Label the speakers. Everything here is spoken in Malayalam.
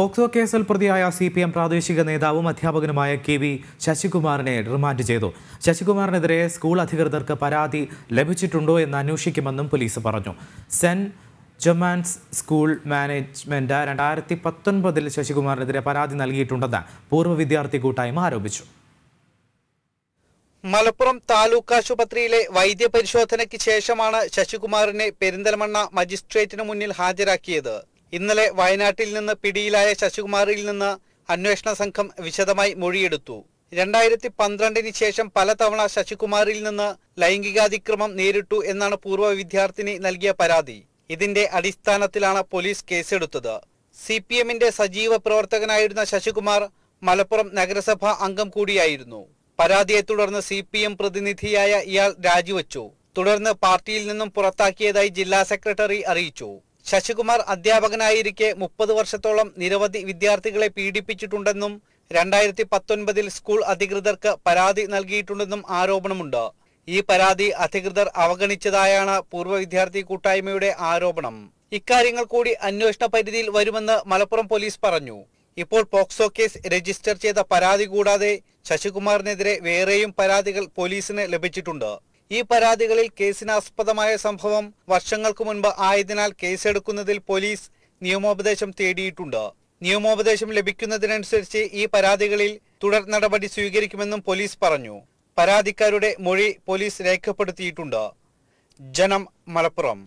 Speaker 1: പോക്സോ കേസിൽ പ്രതിയായ സി പി എം പ്രാദേശിക നേതാവും അധ്യാപകനുമായ കെ വി ശശികുമാറിനെ റിമാൻഡ് ചെയ്തു ശശികുമാറിനെതിരെ സ്കൂൾ അധികൃതർക്ക് പരാതി ലഭിച്ചിട്ടുണ്ടോ എന്ന് അന്വേഷിക്കുമെന്നും പോലീസ് പറഞ്ഞു സെന്റ് ജൊമാൻസ് സ്കൂൾ മാനേജ്മെന്റ് രണ്ടായിരത്തി പത്തൊൻപതിൽ ശശികുമാറിനെതിരെ പരാതി നൽകിയിട്ടുണ്ടെന്ന് പൂർവ്വ വിദ്യാർത്ഥി കൂട്ടായ്മ ആരോപിച്ചു
Speaker 2: മലപ്പുറം താലൂക്ക് ആശുപത്രിയിലെ വൈദ്യപരിശോധനയ്ക്ക് ശേഷമാണ് ശശികുമാറിനെ പെരിന്തൽമണ്ണ മജിസ്ട്രേറ്റിന് മുന്നിൽ ഹാജരാക്കിയത് ഇന്നലെ വയനാട്ടിൽ നിന്ന് പിടിയിലായ ശശികുമാറിൽ നിന്ന് അന്വേഷണ സംഘം വിശദമായി മൊഴിയെടുത്തു രണ്ടായിരത്തി പന്ത്രണ്ടിന് ശേഷം പലതവണ ശശികുമാറിൽ നിന്ന് ലൈംഗികാതിക്രമം നേരിട്ടു എന്നാണ് പൂർവ്വ വിദ്യാർത്ഥിനി നൽകിയ പരാതി ഇതിന്റെ അടിസ്ഥാനത്തിലാണ് പോലീസ് കേസെടുത്തത് സി പി എമ്മിന്റെ സജീവ പ്രവർത്തകനായിരുന്ന ശശികുമാർ മലപ്പുറം നഗരസഭാ അംഗം കൂടിയായിരുന്നു പരാതിയെ തുടർന്ന് സി പി എം പ്രതിനിധിയായ ഇയാൾ രാജിവച്ചു തുടർന്ന് പാർട്ടിയിൽ നിന്നും പുറത്താക്കിയതായി ജില്ലാ സെക്രട്ടറി അറിയിച്ചു ശശികുമാർ അധ്യാപകനായിരിക്കെ മുപ്പത് വർഷത്തോളം നിരവധി വിദ്യാർത്ഥികളെ പീഡിപ്പിച്ചിട്ടുണ്ടെന്നും രണ്ടായിരത്തി പത്തൊൻപതിൽ സ്കൂൾ അധികൃതർക്ക് പരാതി നൽകിയിട്ടുണ്ടെന്നും ആരോപണമുണ്ട് ഈ പരാതി അധികൃതർ അവഗണിച്ചതായാണ് പൂർവ്വ വിദ്യാർത്ഥി കൂട്ടായ്മയുടെ ആരോപണം ഇക്കാര്യങ്ങൾ കൂടി അന്വേഷണ പരിധിയിൽ വരുമെന്ന് മലപ്പുറം പോലീസ് പറഞ്ഞു ഇപ്പോൾ പോക്സോ കേസ് രജിസ്റ്റർ ചെയ്ത പരാതി കൂടാതെ ശശികുമാറിനെതിരെ വേറെയും പരാതികൾ പോലീസിന് ലഭിച്ചിട്ടുണ്ട് ഈ പരാതികളിൽ ആസ്പദമായ സംഭവം വർഷങ്ങൾക്ക് മുൻപ് ആയതിനാൽ കേസെടുക്കുന്നതിൽ പോലീസ് നിയമോപദേശം തേടിയിട്ടുണ്ട് നിയമോപദേശം ലഭിക്കുന്നതിനനുസരിച്ച് ഈ പരാതികളിൽ തുടർ നടപടി സ്വീകരിക്കുമെന്നും പോലീസ് പറഞ്ഞു പരാതിക്കാരുടെ മൊഴി പോലീസ് രേഖപ്പെടുത്തിയിട്ടുണ്ട് ജനം മലപ്പുറം